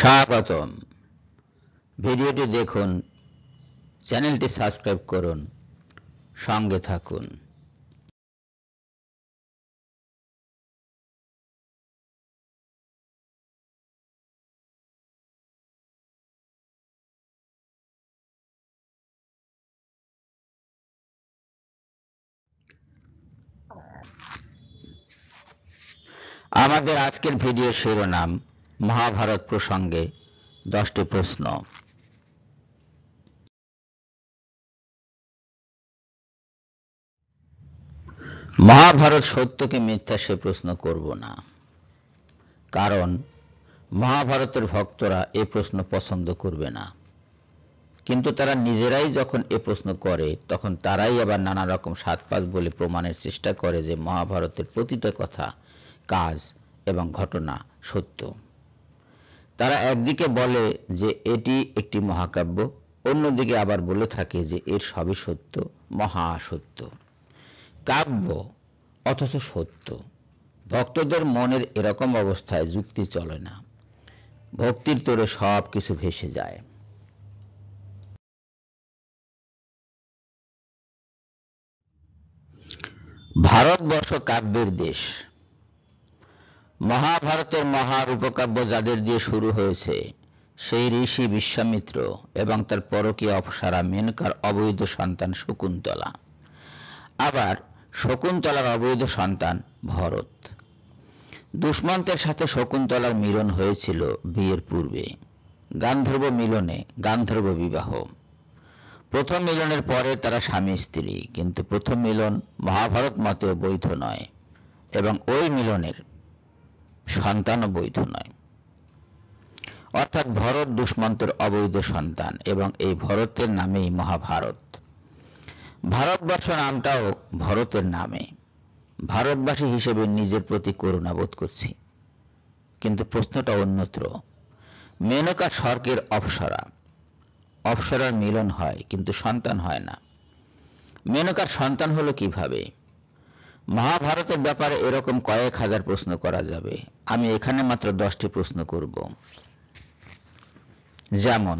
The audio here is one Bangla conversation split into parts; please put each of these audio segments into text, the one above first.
স্বাগতম ভিডিওটি দেখুন চ্যানেলটি সাবস্ক্রাইব করুন সঙ্গে থাকুন আমাদের আজকের ভিডিও শিরোনাম মহাভারত প্রসঙ্গে দশটি প্রশ্ন মহাভারত সত্যকে মিথ্যা সে প্রশ্ন করব না কারণ মহাভারতের ভক্তরা এ প্রশ্ন পছন্দ করবে না কিন্তু তারা নিজেরাই যখন এ প্রশ্ন করে তখন তারাই আবার নানা রকম সাত পাঁচ বলে প্রমাণের চেষ্টা করে যে মহাভারতের প্রতিটা কথা কাজ এবং ঘটনা সত্য তারা একদিকে বলে যে এটি একটি মহাকাব্য অন্যদিকে আবার বলে থাকে যে এর সবই সত্য মহাসত্য কাব্য অথচ সত্য ভক্তদের মনের এরকম অবস্থায় যুক্তি চলে না ভক্তির তোরে সব কিছু ভেসে যায় ভারতবর্ষ কাব্যের দেশ মহাভারতের মহারূপকাব্য যাদের দিয়ে শুরু হয়েছে সেই ঋষি বিশ্বামিত্র এবং তার পরকীয় অপসারা মেনকার অবৈধ সন্তান শকুন্তলা আবার শকুন্তলার অবৈধ সন্তান ভরত দুষ্মন্তের সাথে শকুন্তলার মিলন হয়েছিল বিয়ের পূর্বে গান্ধর্ব মিলনে গান্ধর্ব বিবাহ প্রথম মিলনের পরে তারা স্বামী স্ত্রী কিন্তু প্রথম মিলন মহাভারত মতেও বৈধ নয় এবং ওই মিলনের সন্তানও বৈধ নয় অর্থাৎ ভরত দুষ্মন্তের অবৈধ সন্তান এবং এই ভরতের নামেই মহাভারত ভারতবর্ষ নামটাও ভরতের নামে ভারতবাসী হিসেবে নিজের প্রতি করুণা বোধ করছি কিন্তু প্রশ্নটা অন্যত্র মেনকা স্বর্গের অপসরা অপসরার মিলন হয় কিন্তু সন্তান হয় না মেনকার সন্তান হলো কিভাবে মহাভারতের ব্যাপারে এরকম কয়েক হাজার প্রশ্ন করা যাবে আমি এখানে মাত্র দশটি প্রশ্ন করব যেমন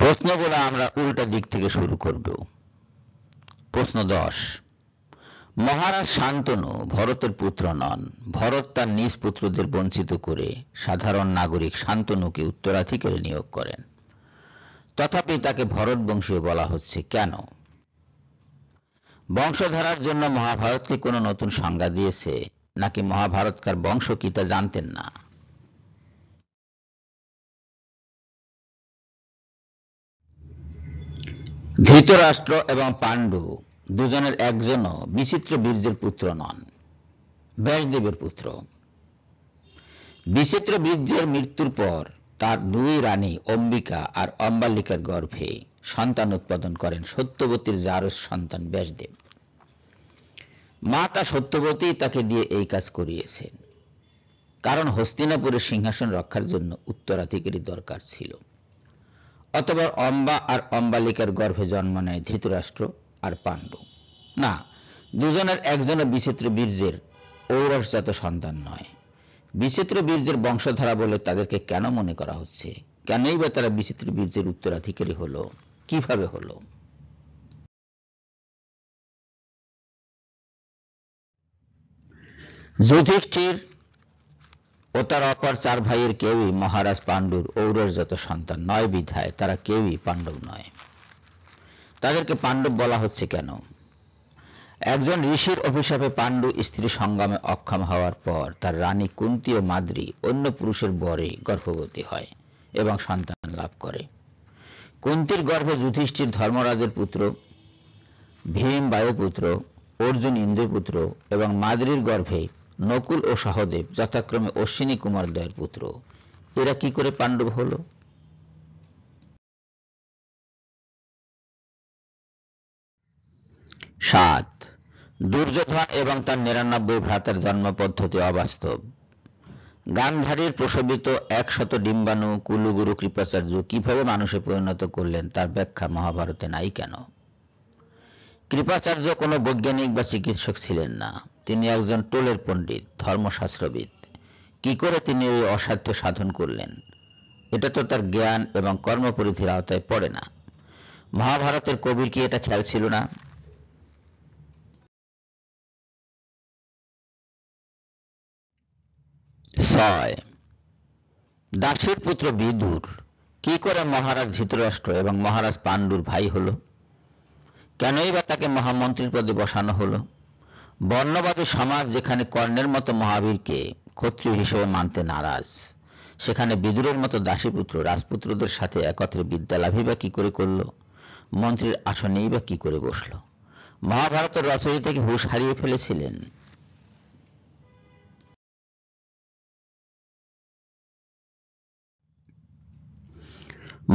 প্রশ্নগুলো আমরা উল্টা দিক থেকে শুরু করব প্রশ্ন দশ মহারাজ শান্তনু ভরতের পুত্র নন ভরত তার নিজ পুত্রদের বঞ্চিত করে সাধারণ নাগরিক শান্তনুকে উত্তরাধিকারী নিয়োগ করেন তথাপি তাকে ভরত বংশ বলা হচ্ছে কেন বংশধারার জন্য মহাভারতকে কোনো নতুন সংজ্ঞা দিয়েছে নাকি মহাভারতকার বংশ কি তা জানতেন না ধৃতরাষ্ট্র এবং পাণ্ডু দুজনের একজনও বিচিত্র বীর্যের পুত্র নন ব্যাসদেবের পুত্র বিচিত্র বীর্যের মৃত্যুর পর তার দুই রানী অম্বিকা আর অম্বালিকার গর্ভে সন্তান উৎপাদন করেন সত্যবতীর জারস সন্তান ব্যাসদেব মাতা সত্যবতী তাকে দিয়ে এই কাজ করিয়েছেন কারণ হস্তিনাপুরের সিংহাসন রক্ষার জন্য উত্তরাধিকারী দরকার ছিল অতবার অম্বা আর অম্বালিকার গর্ভে জন্ম নেয় ধৃতরাষ্ট্র আর পাণ্ডু না দুজনের একজনের বিচিত্র বীর্যের ঔরসজাত সন্তান নয় বিচিত্র বীর্যের বংশধারা বলে তাদেরকে কেন মনে করা হচ্ছে কেনই বা তারা বিচিত্র বীর্যের উত্তরাধিকারী হলো কিভাবে হলো যুধিষ্ঠির ও তার অপর চার ভাইয়ের কেউই মহারাজ পাণ্ডুর যত সন্তান নয় বিধায় তারা কেউই পাণ্ডব নয় তাদেরকে পাণ্ডব বলা হচ্ছে কেন একজন ঋষির অভিশাপে পাণ্ডু স্ত্রী সংগ্রামে অক্ষম হওয়ার পর তার রানী কুন্তি ও মাদ্রি অন্য পুরুষের বরে গর্ভবতী হয় এবং সন্তান লাভ করে কুন্তির গর্ভে যুধিষ্ঠির ধর্মরাজের পুত্র ভীম বায়ুপুত্র অর্জুন ইন্দ্রপুত্র এবং মাদ্রির গর্ভে নকুল ও সহদেব যথাক্রমে অশ্বিনী কুমার কুমারদ্বয়ের পুত্র এরা কি করে পাণ্ডব হল সাত দুর্যোধন এবং তার নিরানব্বই ভ্রাতের জন্ম পদ্ধতি অবাস্তব গান্ধারীর প্রসবিত একশত ডিম্বাণু কুলুগুরু কৃপাচার্য কিভাবে মানুষে পরিণত করলেন তার ব্যাখ্যা মহাভারতে নাই কেন কৃপাচার্য কোনো বৈজ্ঞানিক বা চিকিৎসক ছিলেন না তিনি একজন টোলের পণ্ডিত ধর্মশাস্ত্রবিদ কি করে তিনি এই অসাধ্য সাধন করলেন এটা তো তার জ্ঞান এবং কর্মপরিধির আওতায় পড়ে না মহাভারতের কবির কি এটা খেয়াল ছিল না ছয় দাসের পুত্র বিদুর কি করে মহারাজ ধৃতরাষ্ট্র এবং মহারাজ পাণ্ডুর ভাই হল কেনই বা তাকে মহামন্ত্রীর পদে বসানো হলো বর্ণবাদী সমাজ যেখানে কর্ণের মতো মহাবীরকে ক্ষত্রিয় হিসেবে মানতে নারাজ সেখানে বিদুরের মতো দাসীপুত্র রাজপুত্রদের সাথে একত্রে বিদ্যা বিদ্যালাভী বা কি করে করল মন্ত্রীর আসনেই বা কি করে বসল মহাভারতের রচয়িতাকে হুশ হারিয়ে ফেলেছিলেন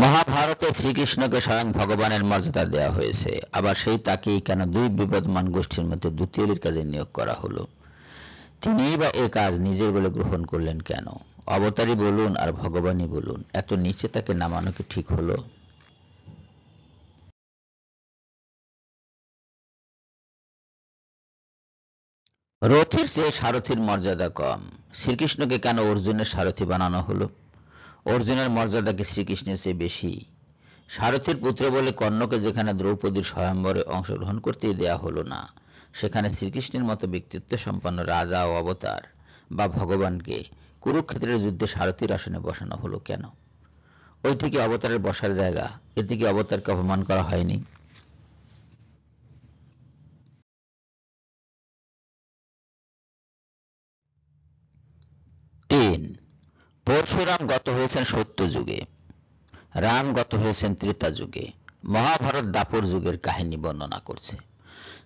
মহাভারতে শ্রীকৃষ্ণকে স্বয়ং ভগবানের মর্যাদা দেওয়া হয়েছে আবার সেই তাকেই কেন দুই বিপদমান গোষ্ঠীর মধ্যে দ্বিতীয়ের কাজে নিয়োগ করা হলো তিনি বা এ কাজ নিজের বলে গ্রহণ করলেন কেন অবতারী বলুন আর ভগবানই বলুন এত নিচে তাকে নামানো কি ঠিক হলো রথির চেয়ে সারথির মর্যাদা কম শ্রীকৃষ্ণকে কেন অর্জুনের সারথি বানানো হলো অর্জুনের মর্যাদাকে শ্রীকৃষ্ণের চেয়ে বেশি সারথীর পুত্র বলে কর্ণকে যেখানে দ্রৌপদীর স্বয়ম্বরে অংশগ্রহণ করতে দেয়া হলো না সেখানে শ্রীকৃষ্ণের মতো ব্যক্তিত্ব সম্পন্ন রাজা ও অবতার বা ভগবানকে কুরুক্ষেত্রের যুদ্ধে সারথীর আসনে বসানো হলো কেন ওইটি কি অবতারের বসার জায়গা এতে কি অবতারকে অপমান করা হয়নি পরশুরাম গত হয়েছেন সত্য যুগে রাম গত হয়েছেন ত্রেতা যুগে মহাভারত দাপর যুগের কাহিনী বর্ণনা করছে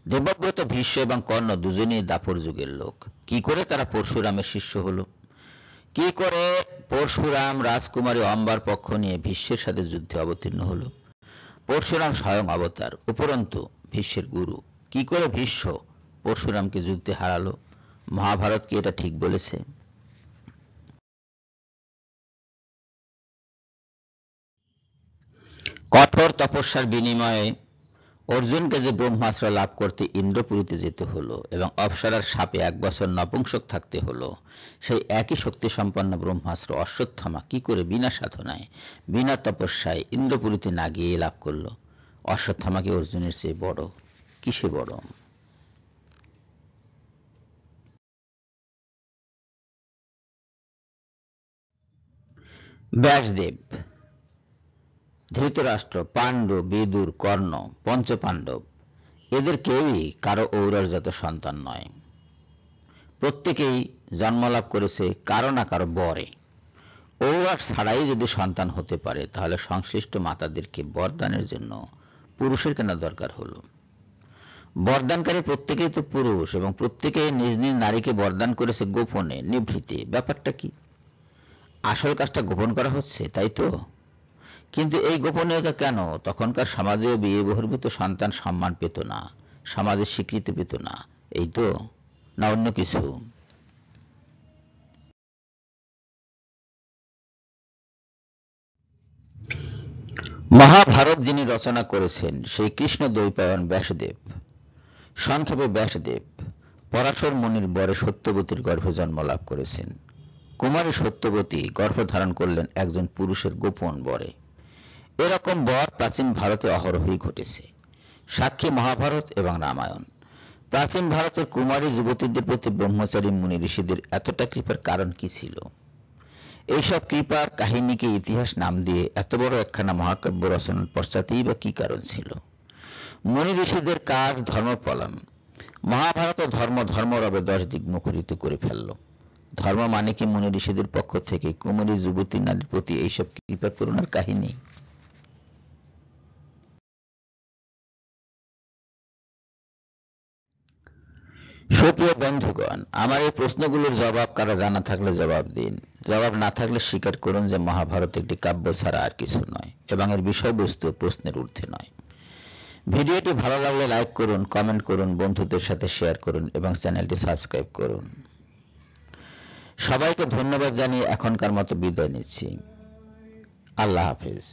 দেবব্রত ভীষ্ম এবং কর্ণ দুজনই দাপর যুগের লোক কি করে তারা পরশুরামের শিষ্য হল কি করে পরশুরাম রাজকুমারী অম্বার পক্ষ নিয়ে ভীষ্মের সাথে যুদ্ধে অবতীর্ণ হল পরশুরাম স্বয়ং অবতার উপরন্তু ভীষ্মের গুরু কি করে ভীষ্ম পরশুরামকে যুদ্ধে হারালো মহাভারত কি এটা ঠিক বলেছে কঠোর তপস্যার বিনিময়ে অর্জুনকে যে ব্রহ্মাস্ত্র লাভ করতে ইন্দ্রপুরীতে যেতে হলো এবং অপসরার সাপে এক বছর নপুংসক থাকতে হলো সেই একই শক্তি সম্পন্ন ব্রহ্মাস্ত্র অশ্বত্থামা কি করে বিনা সাধনায় বিনা তপস্যায় ইন্দ্রপুরীতে না গিয়ে লাভ করলো অশ্বত্থামা কি অর্জুনের চেয়ে বড় কিসে বড় ব্যাসদেব ধৃতরাষ্ট্র পাণ্ডু বিদুর কর্ণ পঞ্চপাণ্ডব এদের কেউই কারো ঔরসজাত সন্তান নয় প্রত্যেকেই জন্মলাভ করেছে কারো না কারো বরে ঔরাট ছাড়াই যদি সন্তান হতে পারে তাহলে সংশ্লিষ্ট মাতাদেরকে বরদানের জন্য পুরুষের কেনা দরকার হল বরদানকারী প্রত্যেকেই তো পুরুষ এবং প্রত্যেকেই নিজ নিজ নারীকে বরদান করেছে গোপনে নিভৃতে ব্যাপারটা কি আসল কাজটা গোপন করা হচ্ছে তাই তো কিন্তু এই গোপনীয়তা কেন তখনকার সমাজে বিয়ে বহির্ভূত সন্তান সম্মান পেত না সমাজে স্বীকৃতি পেত না এই তো না অন্য কিছু মহাভারত যিনি রচনা করেছেন সেই কৃষ্ণ দৈপায়ন ব্যাসদেব সংক্ষেপে ব্যাসদেব পরাশর মুনির বরে সত্যবতীর গর্ভে জন্ম লাভ করেছেন কুমারী সত্যবতী গর্ভ ধারণ করলেন একজন পুরুষের গোপন বরে এরকম বর প্রাচীন ভারতে অহরহই ঘটেছে সাক্ষী মহাভারত এবং রামায়ণ প্রাচীন ভারতের কুমারী যুবতীদের প্রতি ব্রহ্মচারী মুনি ঋষিদের এতটা কৃপার কারণ কি ছিল এইসব কৃপার কাহিনীকে ইতিহাস নাম দিয়ে এত বড় একখানা মহাকাব্য রচনার পশ্চাতেই বা কি কারণ ছিল মুনি ঋষিদের কাজ ধর্ম ধর্মপলান মহাভারত ধর্ম ধর্ম রবে দশ দিক মুখরিত করে ফেলল ধর্ম মানে কি মুনি ঋষিদের পক্ষ থেকে কুমারী যুবতী নারীর প্রতি এইসব কৃপা করুণার কাহিনী সুপ্রিয় বন্ধুগণ আমার এই প্রশ্নগুলোর জবাব কারা জানা থাকলে জবাব দিন জবাব না থাকলে স্বীকার করুন যে মহাভারত একটি কাব্য ছাড়া আর কিছু নয় এবং এর বিষয়বস্তু প্রশ্নের ঊর্ধ্বে নয় ভিডিওটি ভালো লাগলে লাইক করুন কমেন্ট করুন বন্ধুদের সাথে শেয়ার করুন এবং চ্যানেলটি সাবস্ক্রাইব করুন সবাইকে ধন্যবাদ জানিয়ে এখনকার মতো বিদায় নিচ্ছি আল্লাহ হাফিজ